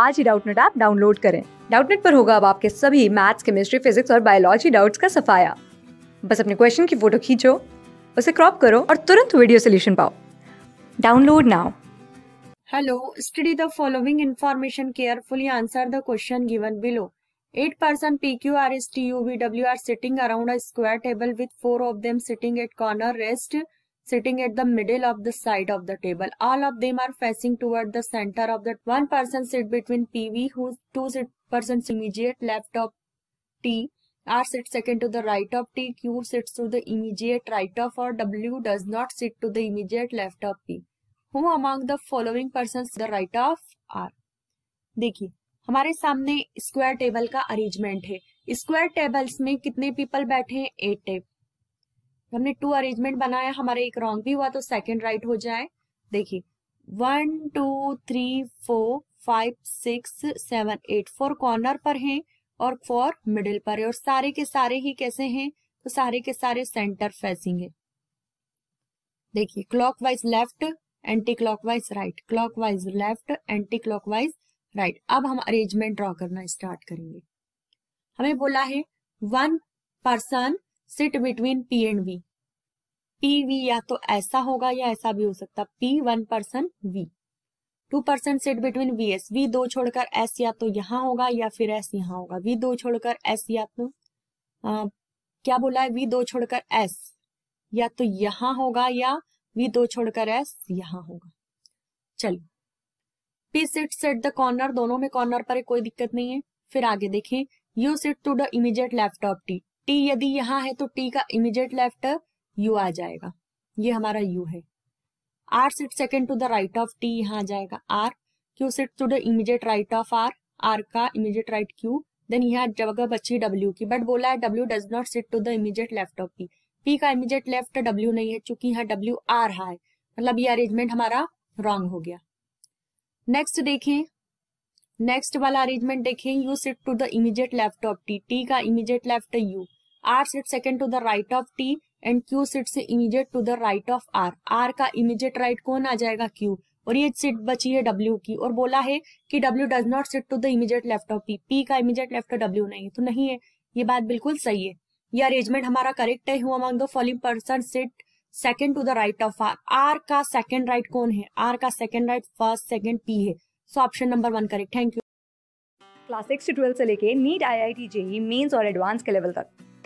आज ही Doubtnut app download करें डाउटनेट पर होगा अब आपके सभी मैथ्स केमिस्ट्री फिजिक्स और बायोलॉजी डाउट्स का सफाया बस अपने क्वेश्चन की फोटो खींचो उसे क्रॉप करो और तुरंत वीडियो सोल्यूशन पाओ download now hello study the following information carefully answer the question given below eight person P Q R S T U V W are sitting around a square table with four of them sitting at corner rest sitting at the middle of the side of the table. All of them are facing toward the center of that. One person sit between PV, whose two sit persons immediate left of T. R sits second to the right of T. Q sits to the immediate right of or W does not sit to the immediate left of P. Who among the following persons the right of R? देखिए हमारे सामने square table का arrangement है square tables में कितने people बैठे हैं eight हमने टू अरेंजमेंट बनाया हमारा एक रॉन्ग भी हुआ तो सेकंड राइट right हो जाए देखिए one two three four five six seven eight four corner पर हैं और फोर मिडिल पर है और सारे के सारे ही कैसे हैं तो सारे के सारे सेंटर फेसिंग है देखिए clockwise left anti clockwise right clockwise left anti clockwise right अब हम अरेंजमेंट ड्रॉ करना स्टार्ट करेंगे हमें बोला है one person sit between P and V P V या तो ऐसा होगा या ऐसा भी हो सकता P one person V two person sit between V S V दो छोड़कर एस या तो यहाँ होगा या फिर एस यहाँ होगा वी दो छोड़कर एस या तो आ, क्या बोला है वी दो छोड़कर एस या तो यहाँ होगा या वी दो छोड़कर एस यहाँ होगा चलो P sit at the corner दोनों में कॉर्नर पर कोई दिक्कत नहीं है फिर आगे देखें U sit to the left laptop T T यदि यहाँ है तो टी का इमिजिएट लेफ्ट यू आ जाएगा ये हमारा यू है R sit second to the right of T यहाँ आ जाएगा R Q sit to the immediate right of R R का इमिजिएट राइट क्यू देन यहाँ जगह बची डब्ल्यू की बट बोला है W does not sit to the immediate left of P P का इमीजिएट लेफ्ट डब्ल्यू नहीं है चूंकि यहाँ डब्ल्यू आ रहा है मतलब ये अरेंजमेंट हमारा रॉन्ग हो गया नेक्स्ट देखें नेक्स्ट वाला अरेंजमेंट देखें U sit to the immediate left of T T का immediate left U R sit second to the right of T and Q sit से immediate to the right of R R का immediate right right कौन आ जाएगा Q और ये seat बची है W की और बोला है कि W does not sit to the immediate left of P P का इमीजिएट लेफ्ट ऑफ डब्ल्यू नहीं है तो नहीं है ये बात बिल्कुल सही है ये अरेंजमेंट हमारा करेक्ट है among the following person sit second to the right of R R का सेकेंड राइट right कौन है आर का second right first second P है so option number one correct thank you class six से twelve से लेके NEET I I T JEE Mains और advance के लेवल तक